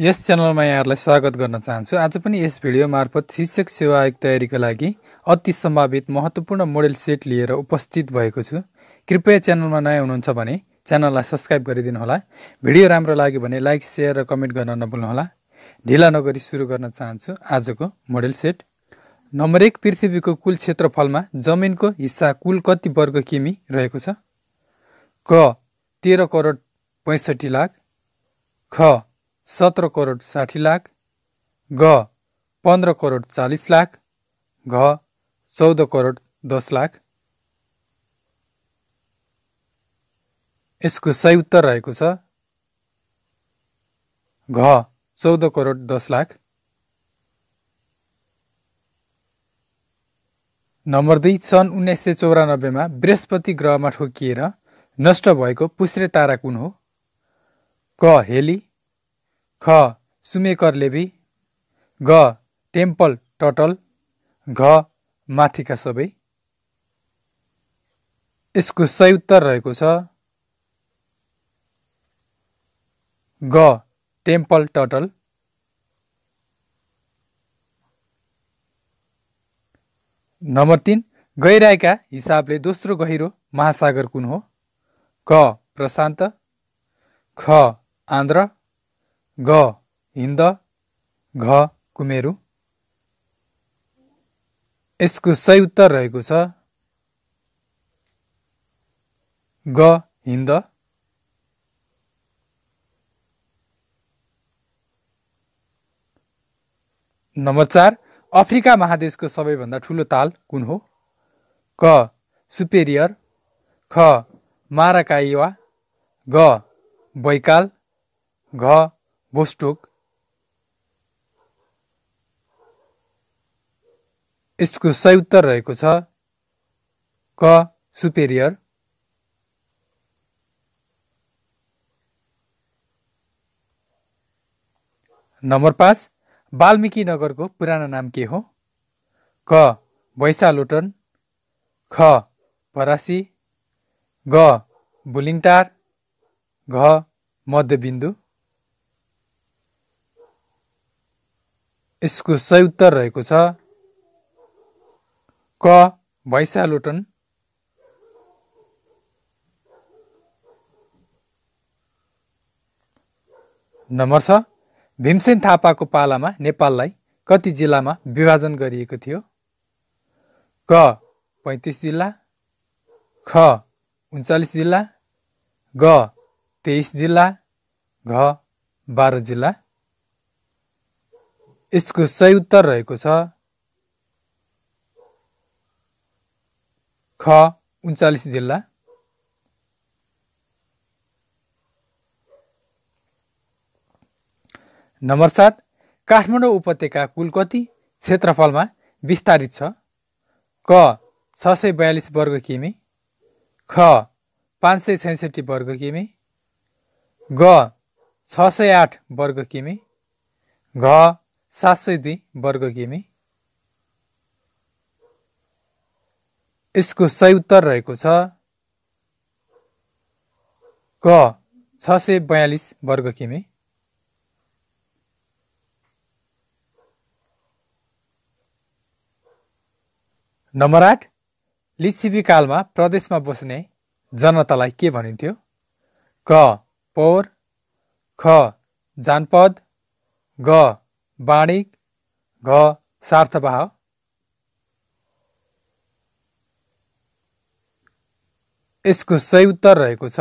यस च्यानलमा यहाँहरूलाई स्वागत गर्न चाहन्छु आज पनि यस भिडियो मार्फत शिक्षक सेवा आयोग तयारीका लागि अति सम्भावित महत्त्वपूर्ण मोडेल सेट लिएर उपस्थित भएको छु कृपया च्यानलमा नयाँ हुनुहुन्छ भने च्यानललाई सब्सक्राइब गरिदिनुहोला भिडियो राम्रो लाग्यो भने लाइक सेयर र कमेन्ट गर्न नभुल्नुहोला ढिला नगरी सुरु गर्न चाहन्छु आजको मोडेल सेट नम्बर एक पृथ्वीको कुल क्षेत्रफलमा जमिनको हिस्सा कुल कति वर्ग किमी रहेको छ क तेह्र करोड पैँसठी लाख ख सत्र करोड साठी लाख ग पन्ध्र करोड चालिस लाख घ चौध करोड दस लाख यसको सही उत्तर रहेको छ घ चौध करोड दस लाख नम्बर दुई सन् उन्नाइस सय चौरानब्बेमा बृहस्पति ग्रहमा ठोकिएर नष्ट भएको पुस्रे तारा कुन हो क हेली ख सुमेकर लेबी ग टेम्पल टटल घ माथिका सबै यसको सही उत्तर रहेको छ ग टेम्पल टटल नम्बर तिन गइरहेका हिसाबले दोस्रो गहिरो महासागर कुन हो क प्रशान्त ख आन्ध्र ग हिन्द घ कुमेरु यसको सही उत्तर रहेको छ ग हिन्द नम्बर चार अफ्रिका महादेशको सबैभन्दा ठुलो ताल कुन हो क सुपेरियर ख माराकाइवा ग बैकाल घ बोस्टोक यसको सही उत्तर रहेको छ क सुपेरियर नम्बर पाँच वाल्मिकी नगरको पुरानो नाम के हो क वैशालोटन ख परासी ग बुलिङटार घ मध्यबिन्दु यसको सही उत्तर रहेको छ क भैसालोटन नम्बर छ भीमसेन थापाको पालामा नेपाललाई कति जिल्लामा विभाजन गरिएको थियो क पैँतिस जिल्ला ख उन्चालिस जिल्ला ग तेइस जिल्ला घ बाह्र जिल्ला यसको सही उत्तर रहेको छ ख उन्चालिस जिल्ला नम्बर सात काठमाडौँ उपत्यका कुल कति क्षेत्रफलमा विस्तारित छ क छ सय बयालिस वर्ग किमी ख पाँच सय छैसठी वर्ग किमी ग छ सय आठ वर्ग किमी घ सात सय दुई वर्ग किमी यसको सही उत्तर रहेको छ क छ सय बयालिस वर्ग किमी नम्बर आठ लिच्छिपी कालमा प्रदेशमा बस्ने जनतालाई के भनिन्थ्यो क पौर ख जानपद ग बाणिक घ सार्थवाह यसको सही उत्तर रहेको छ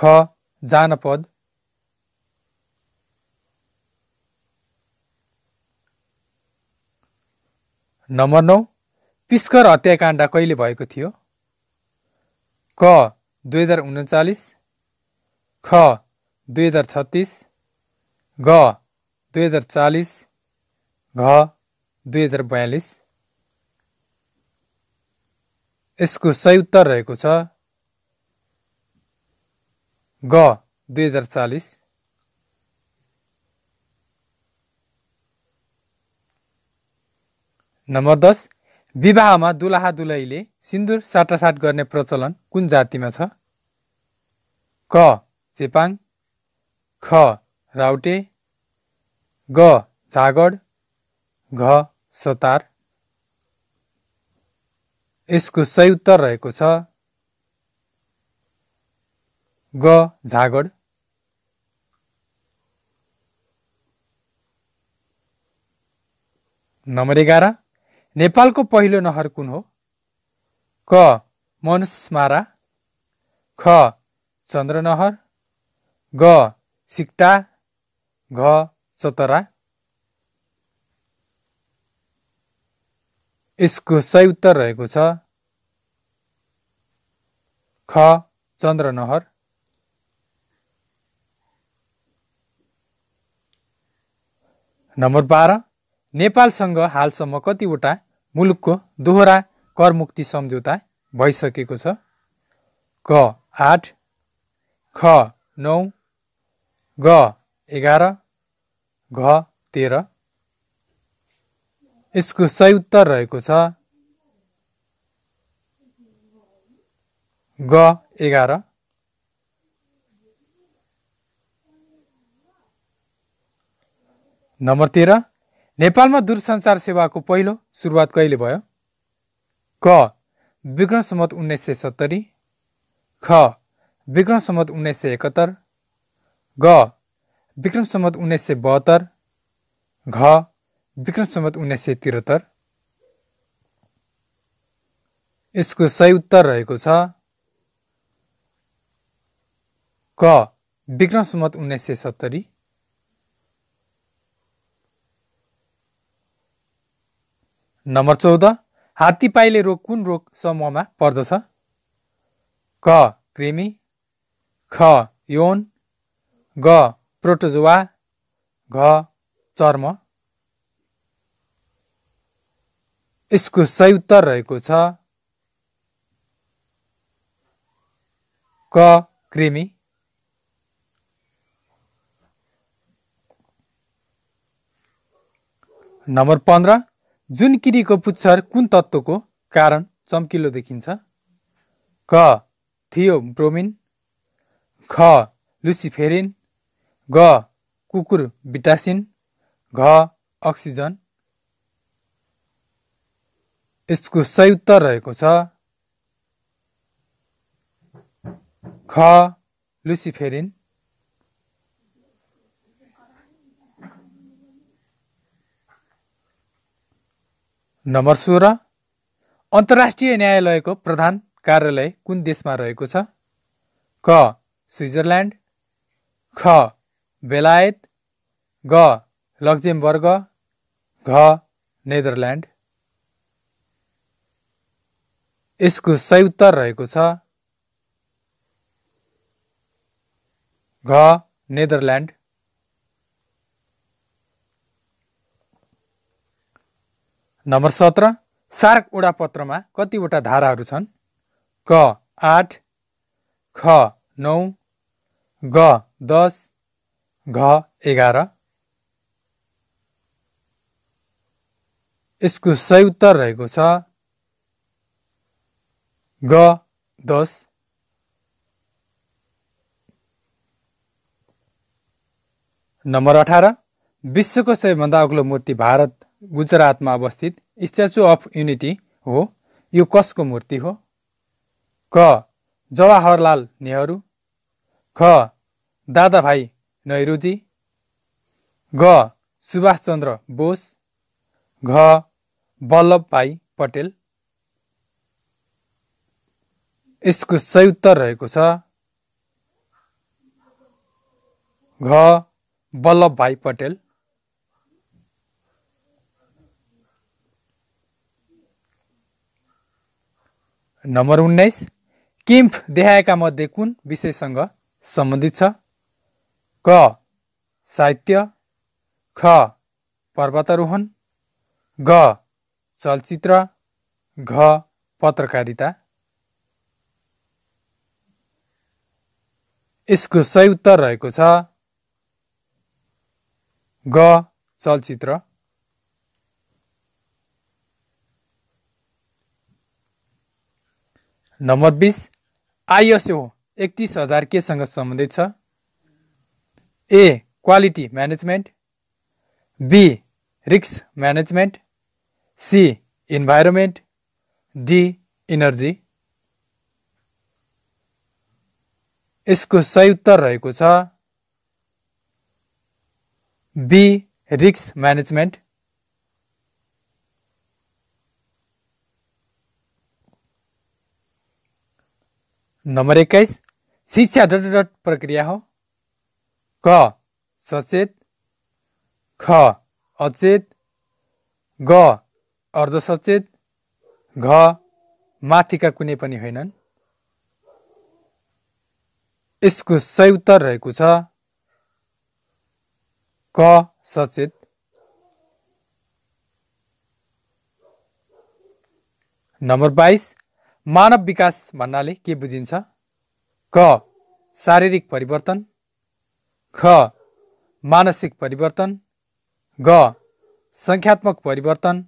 ख जानपद नम्बर नौ पिस्कर हत्याकाण्ड कहिले भएको थियो क दुई हजार उन्चालिस ख दुई हजार छत्तिस ग दुई हजार चालिस घ दुई हजार बयालिस यसको सही उत्तर रहेको छ ग दुई हजार चालिस नम्बर दस विवाहमा दुलाहा दुलहीले सिन्दुर साटासाट गर्ने प्रचलन कुन जातिमा छ क चेपाङ ख राउटे ग झागड घ सतार यसको सही उत्तर रहेको छ ग झागड नम्बर एघार नेपालको पहिलो नहर कुन हो क मनसमारा ख चन्द्रनहर ग सिक्टा घ चतरा यसको सही उत्तर रहेको छ ख चन्द्र नम्बर बाह्र नेपालसँग हालसम्म कतिवटा मुलुकको दोहोरा करमुक्ति सम्झौता भइसकेको छ क आठ ख नौ ग एघार घ तेह्र यसको सही उत्तर रहेको छ ग एघार नम्बर तेह्र नेपालमा दूरसञ्चार सेवाको पहिलो सुरुवात कहिले भयो क विक्रम सम्मत उन्नाइस सय सत्तरी ख विक्रम सम्मत उन्नाइस सय एकहत्तर ग विक्रम सम्मत उन्नाइस सय बहत्तर घ विक्रम सम्मत उन्नाइस सय त्रिहत्तर यसको सही उत्तर रहेको छ क विक्रम सम्मत उन्नाइस सय सत्तरी नम्बर चौध हात्तीपाइले रोग कुन रोग समूहमा पर्दछ क कृमि ख यौन ग प्रोटोजुवा घ चर्म यसको सही उत्तर रहेको छ क कृमि नम्बर पन्ध्र जुन किरीको पुच्छर कुन तत्त्वको कारण चम्किलो देखिन्छ क थियो ब्रोमिन ख लुसिफेरिन ग कुकुर बिटासिन घ अक्सिजन यसको सही उत्तर रहेको छ ख लुसिफेरिन नम्बर सोह्र अन्तर्राष्ट्रिय न्यायालयको प्रधान कार्यालय कुन देशमा रहेको छ क स्विजरल्यान्ड ख बेलायत ग लक्जेमबर्ग घ नेदरल्यान्ड यसको सही उत्तर रहेको छ घ नेदरल्यान्ड नम्बर सत्र सार्क ओडापत्रमा कतिवटा धाराहरू छन् क आठ ख नौ ग दस घ एघार यसको सही उत्तर रहेको छ ग दस नम्बर अठार विश्वको सबैभन्दा अग्लो मूर्ति भारत गुजरातमा अवस्थित स्ट्याचु अफ युनिटी हो यो कसको मूर्ति हो क जवाहरलाल नेहरू ख दादाभाइ नैरुदी ग सुभाषचन्द्र बोस घ भाइ पटेल यसको सही उत्तर रहेको छ घ भाई पटेल नम्बर उन्नाइस किम्फ देखाएका मध्ये कुन विषयसँग सम्बन्धित छ क साहित्य ख पर्वतारोहण ग चलचित्र घ पत्रकारिता यसको सही उत्तर रहेको छ ग चलचित्र नम्बर बिस आइएसओ एकतिस हजार केसँग सम्बन्धित छ ए क्वालिटी मैनेजमेंट बी रिक्स management C environment D energy इसको सही उत्तर रहेको छ बी रिक्स मैनेजमेंट नंबर एक्काइस शिक्षा डट डट प्रक्रिया हो क सचेत ख अचेत ग अर्धसचेत घ माथिका कुनै पनि होइनन् यसको सही उत्तर रहेको छ क सचेत नम्बर बाइस मानव विकास भन्नाले के बुझिन्छ क शारीरिक परिवर्तन ख मानसिक परिवर्तन ग सङ्ख्यात्मक परिवर्तन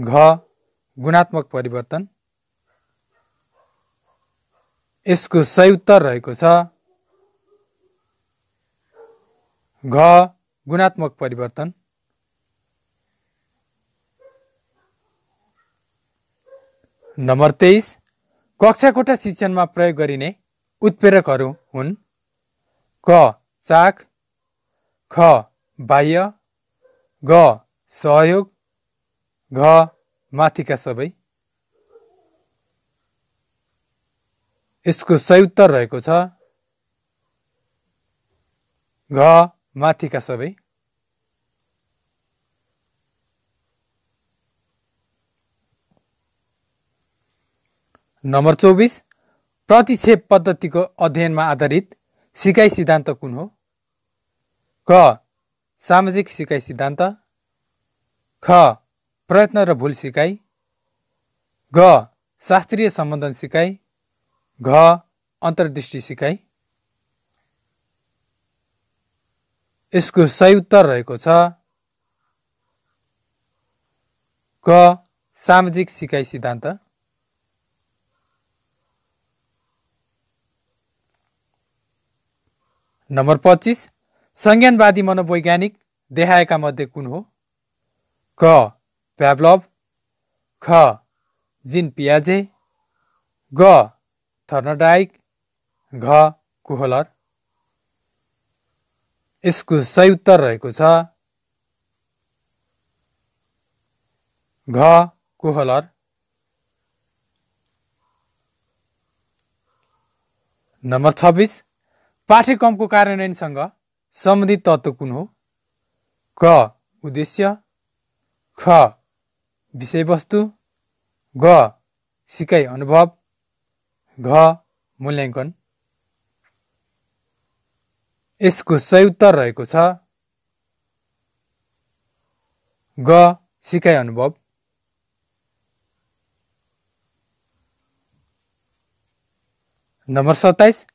घ गुणात्मक परिवर्तन यसको सही उत्तर रहेको छ घ गुणात्मक परिवर्तन नम्बर तेइस कक्षाकोठा शिक्षणमा प्रयोग गरिने उत्प्रेरकहरू हुन् क चाक ख बाह्य ग सहयोग घ माथिका सबै यसको सही उत्तर रहेको छ घ माथिका सबै नम्बर चौबिस प्रतिक्षेप पद्धतिको अध्ययनमा आधारित सिकाइ सिद्धान्त कुन हो क सामाजिक सिकाइ सिद्धान्त ख प्रयत्न र भुल सिकाइ ग शास्त्रीय सम्बन्धन सिकाइ घ अन्तर्दृष्टि सिकाइ यसको सही उत्तर रहेको छ क सामाजिक सिकाइ सिद्धान्त नम्बर पच्चिस संज्ञानवादी मनोवैज्ञानिक देहाएका मध्ये कुन हो क प्याभलभ ख जिन पियाजे ग थर्नडाइक घ कुहलर यसको सही उत्तर रहेको छ घ कोहलर नम्बर छब्बिस पाठ्यक्रमको कार्यान्वयनसँग सम्बन्धित तत्त्व कुन हो क उद्देश्य ख विषयवस्तु ग सिकाइ अनुभव घ मूल्याङ्कन यसको सही उत्तर रहेको छ ग सिकाइ अनुभव नम्बर सत्ताइस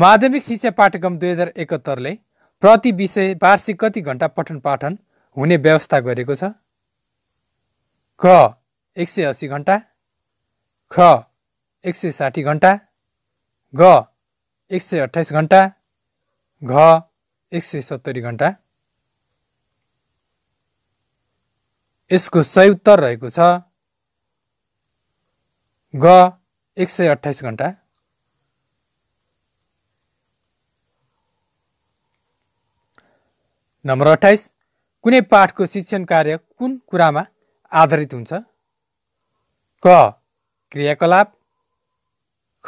माध्यमिक शिक्षा पाठ्यक्रम दुई हजार एकहत्तरले प्रति विषय वार्षिक कति घन्टा पठन पाठन हुने व्यवस्था गरेको छ क एक सय असी घन्टा ख एक सय साठी घन्टा ग एक सय अठाइस घन्टा घ एक सय सत्तरी घन्टा यसको सही उत्तर रहेको छ ग एक सय अठाइस घन्टा नम्बर अठाइस कुनै पाठको शिक्षण कार्य कुन कुरामा आधारित हुन्छ क क्रियाकलाप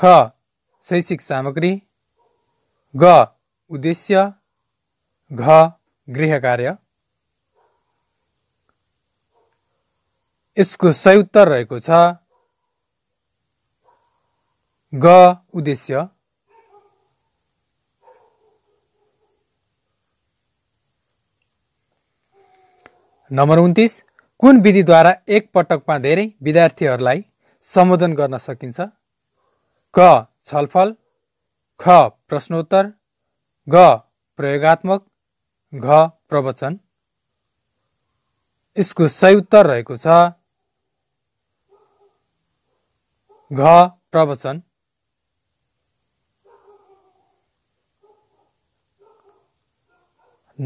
ख शैक्षिक सामग्री ग उद्देश्य घ गृह कार्य यसको सही उत्तर रहेको छ ग उद्देश्य नम्बर उन्तिस कुन विधिद्वारा एक पटकमा धेरै विद्यार्थीहरूलाई सम्बोधन गर्न सकिन्छ क छलफल ख प्रश्नोत्तर ग प्रयोगत्मक घ प्रवचन यसको सही उत्तर रहेको छ घ प्रवचन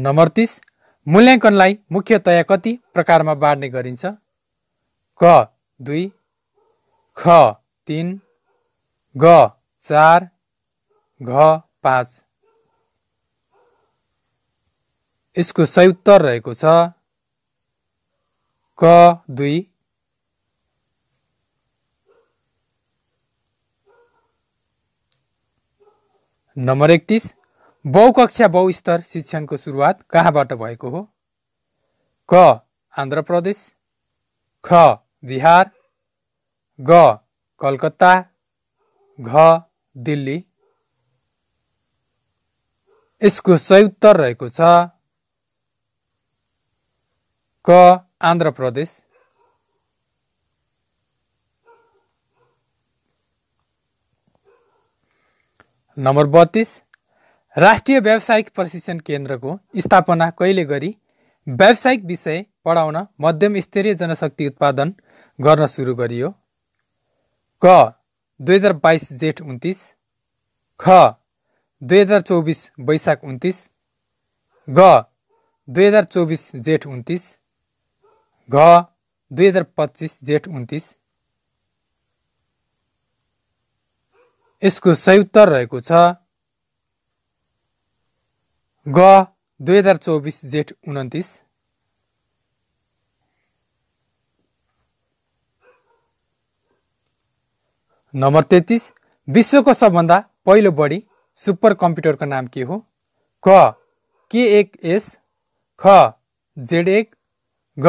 नम्बर तिस मूल्याङ्कनलाई मुख्यतया कति प्रकारमा बाँड्ने गरिन्छ क दुई ख तिन ग चार घ पाँच यसको सही उत्तर रहेको छ क दुई नम्बर एकतिस बहुकक्षा बहुस्तर शिक्षणको सुरुवात कहाँबाट भएको हो क आन्ध्र प्रदेश ख बिहार ग कलकत्ता घ दिल्ली यसको सही उत्तर रहेको छ क आन्ध्र प्रदेश नम्बर बत्तिस राष्ट्रिय व्यावसायिक प्रशिक्षण केन्द्रको स्थापना कहिले गरी व्यावसायिक विषय पढाउन मध्यम स्तरीय जनशक्ति उत्पादन गर्न सुरु गरियो क दुई हजार बाइस जेठ उन्तिस ख दुई हजार चौबिस वैशाख उन्तिस ग दुई हजार चौबिस जेठ उन्तिस घ दुई हजार पच्चिस जेठ उन्तिस यसको सही उत्तर रहेको छ ग दुई हजार चौबिस जेठ उन्तिस नम्बर तेत्तिस विश्वको सबभन्दा पहिलो बढी सुपर कम्प्युटरको नाम के हो क के एक एस ख जेड एक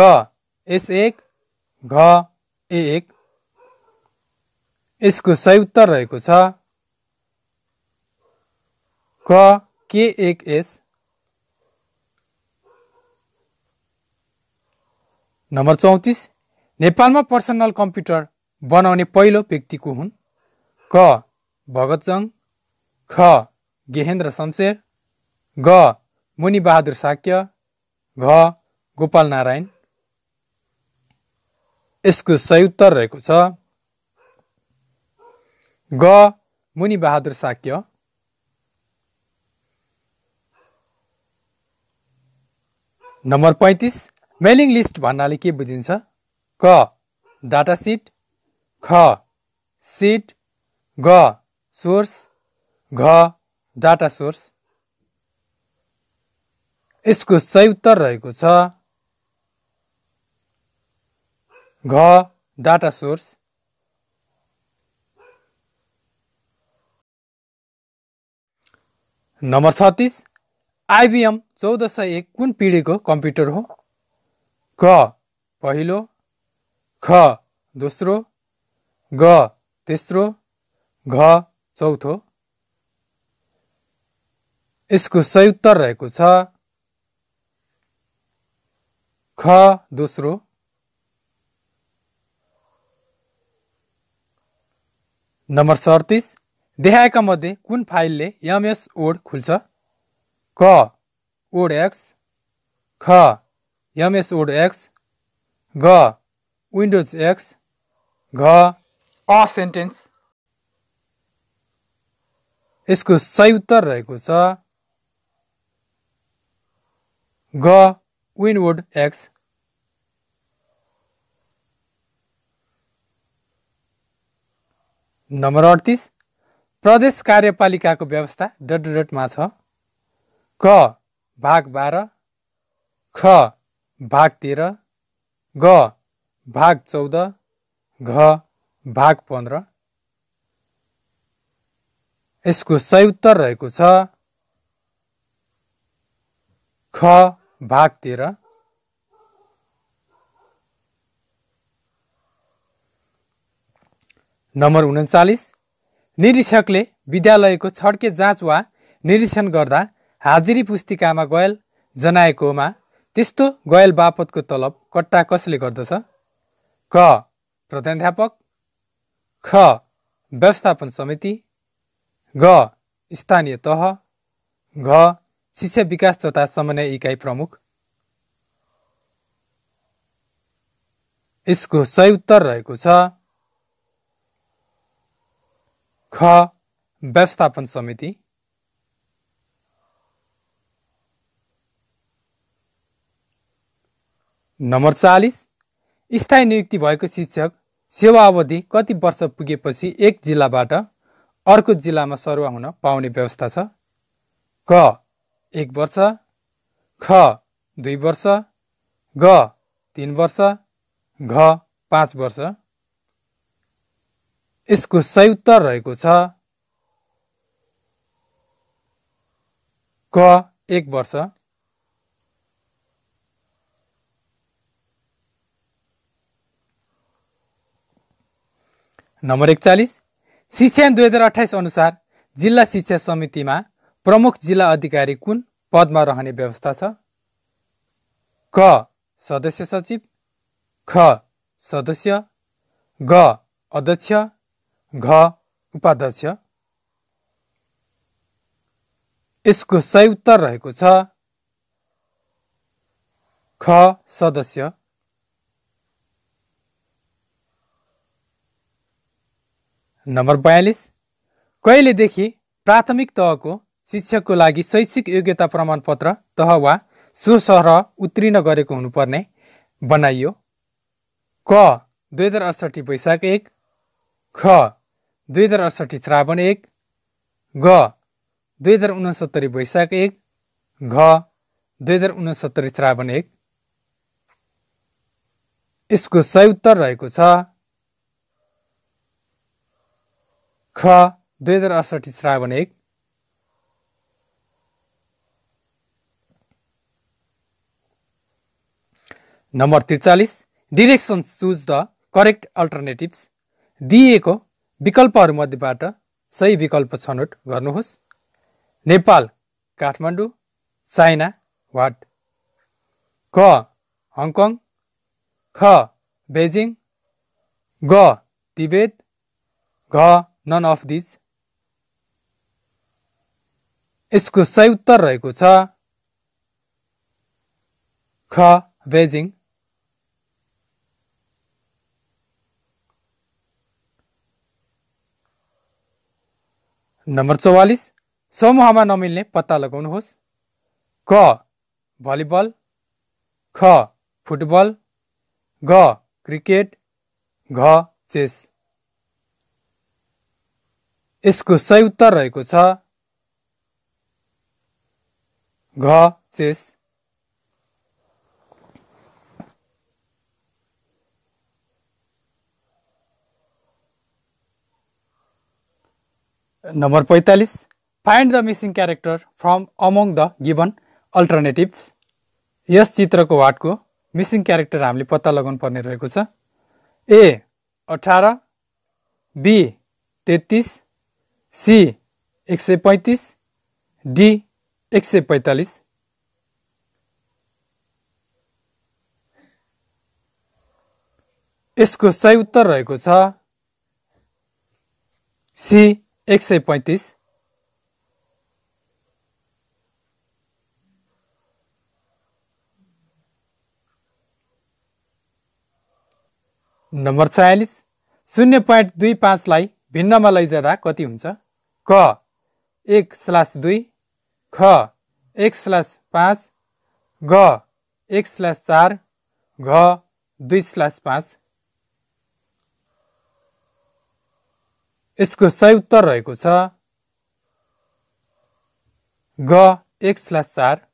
ग एस एक घ ए एक यसको सही उत्तर रहेको छ क के एक एस नम्बर चौतिस नेपालमा पर्सनल कम्प्युटर बनाउने पहिलो व्यक्ति को हुन् क भगतचङ ख गेहेन्द्र शमशेर ग मुनिबहादुर साक्य घ गोपाल नारायण यसको सही उत्तर रहेको छ ग मुनिबहादुर साक्य नम्बर पैँतिस मेलिङ लिस्ट भन्नाले के बुझिन्छ क डाटा सिट ख सिट ग सोर्स घ डाटा सोर्स यसको सही उत्तर रहेको छ घ डाटा सोर्स नम्बर छत्तिस आइबिएम चौध सय एक कुन पिँढीको कम्प्युटर हो क पहिलो ख दोस्रो ग तेस्रो घ चौथो यसको सही उत्तर रहेको छ ख दोस्रो नम्बर सडतिस देखाएका मध्ये कुन फाइलले एमएस ओड खुल्छ क ओड एक्स ख वर्ड एक्स ग विन्डोज एक्स घ अ सेन्टेन्स यसको सही उत्तर रहेको छ ग विनवर्ड एक्स नम्बर अडतिस प्रदेश कार्यपालिकाको व्यवस्था डट डटमा छ क भाग बाह्र ख भाग तेह्र ग भाग चौध घ भाग पन्ध्र यसको सही उत्तर रहेको छ ख भाग तेह्र नम्बर उन्चालिस निरीक्षकले विद्यालयको छड्के जाँच वा निरीक्षण गर्दा हाजिरी पुस्तिकामा गयल जनाएकोमा त्यस्तो गयल बापतको तलब कट्टा कसले गर्दछ क प्रधानध्यापक ख व्यवस्थापन समिति ग स्थानीय तह घ शिक्षा विकास तथा समन्वय इकाइ प्रमुख यसको सही उत्तर रहेको छ ख व्यवस्थापन समिति नम्बर चालिस स्थायी नियुक्ति भएको शिक्षक सेवा अवधि कति वर्ष पुगेपछि एक जिल्लाबाट अर्को जिल्लामा सरुवा हुन पाउने व्यवस्था छ क एक वर्ष ख दुई वर्ष ग तिन वर्ष घ पाँच वर्ष यसको सही उत्तर रहेको छ क एक वर्ष नम्बर एकचालिस शिक्षा दुई हजार अठाइस अनुसार जिल्ला शिक्षा समितिमा प्रमुख जिल्ला अधिकारी कुन पदमा रहने व्यवस्था छ क सदस्य सचिव ख सदस्य ग अध्यक्ष घ उपाध्यक्ष यसको सही उत्तर रहेको छ ख सदस्य नम्बर बयालिस कहिलेदेखि प्राथमिक तहको शिक्षकको लागि शैक्षिक योग्यता प्रमाणपत्र तह वा सो उत्तीर्ण गरेको हुनुपर्ने बनाइयो क दुई हजार अडसठी वैशाख एक ख दुई हजार अडसठी श्रावण एक ग दुई हजार उनसत्तरी वैशाख एक घ दुई हजार उनसत्तरी श्रावण एक यसको सही उत्तर रहेको छ ख दुई हजार अडसठी श्रावण एक नम्बर त्रिचालिस direction choose the correct alternatives दिइएको विकल्पहरूमध्येबाट सही विकल्प छनौट गर्नुहोस् नेपाल काठमाडौँ चाइना वाट क हङकङ ख बेजिङ ग तिबेत घ नन अफ दिज यसको सही उत्तर रहेको छ ख बेजिङ नम्बर चौवालिस समूहमा नमिल्ने पत्ता लगाउनुहोस् क भलिबल ख फुटबल ग क्रिकेट घ चेस यसको सही उत्तर रहेको छ घ चेस नम्बर पैँतालिस find the missing character from among the given alternatives यस चित्रको वाटको मिसिङ क्यारेक्टर हामीले पत्ता लगाउनु पर्ने रहेको छ ए अठार बी तेत्तिस सी एक सय पैँतिस डी एक सय पैँतालिस यसको सही उत्तर रहेको छ सी एक सय पैँतिस नम्बर छयालिस शून्य पोइन्ट दुई पाँचलाई भिन्नमा लैजाँदा कति हुन्छ क एक स्लास दुई ख एक स्लास पाँच ग एक स्लास चार घ दुई स्लास पाँच यसको सही उत्तर रहेको छ ग एक स्लास चार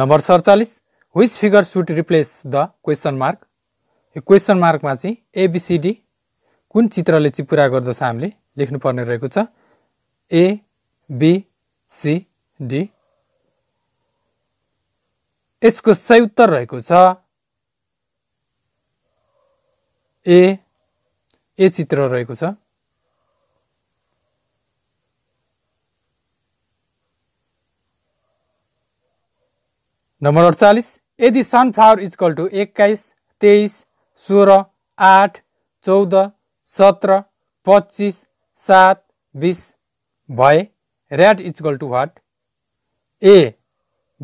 नम्बर सडचालिस which figure should replace the question mark यो क्वेसन मार्कमा चाहिँ एबिसिडी कुन चित्रले चाहिँ पुरा गर्दछ हामीले लेख्नुपर्ने रहेको छ ए बी सी डी यसको सही उत्तर रहेको छ ए ए चित्र रहेको छ नम्बर अडचालिस यदि सनफ्लावर इजकल टू एक्काइस तेईस सोह्र आठ चौदह सत्रह पच्चीस सात बीस भए ऱ्याट इजकल टु वाट ए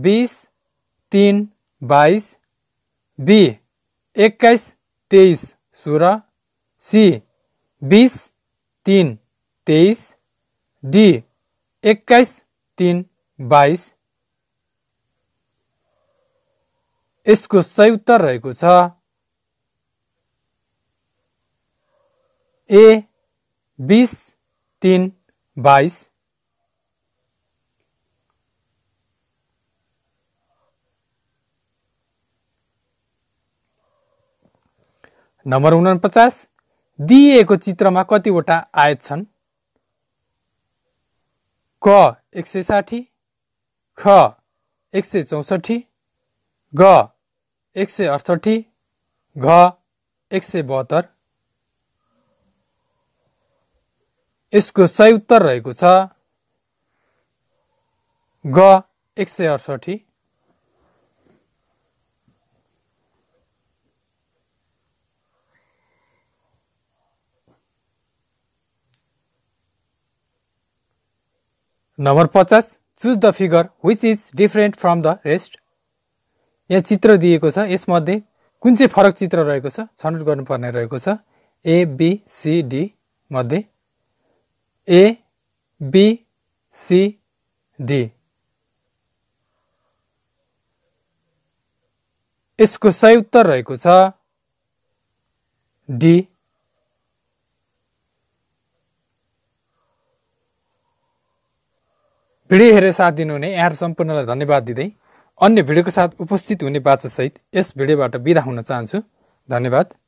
बीस तीन बाईस बी एक्काइस तेईस सोह्र सी बीस तीन तेईस डी एक्काइस तीन बाईस यसको सही उत्तर रहेको छ ए बिस तिन बाइस नम्बर पचास दिइएको चित्रमा कतिवटा आयत छन् क एक सय साठी ख एक सय चौसठी ग एक सय अडसठी घ एक सय बहत्तर यसको सही उत्तर रहेको छ ग एक सय अडसठी नम्बर पचास choose the figure which is different from the rest यहाँ चित्र दिएको छ यसमध्ये कुन चाहिँ फरक चित्र रहेको छ छनौट गर्नुपर्ने रहेको छ एबिसिडी मध्ये एबिसिडी यसको सही उत्तर रहेको छ डी भिडियो हेरेर साथ दिनुहुने यहाँहरू सम्पूर्णलाई धन्यवाद दिँदै अन्य भिडियोको साथ उपस्थित हुने बाचासहित यस भिडियोबाट बिदा हुन चाहन्छु धन्यवाद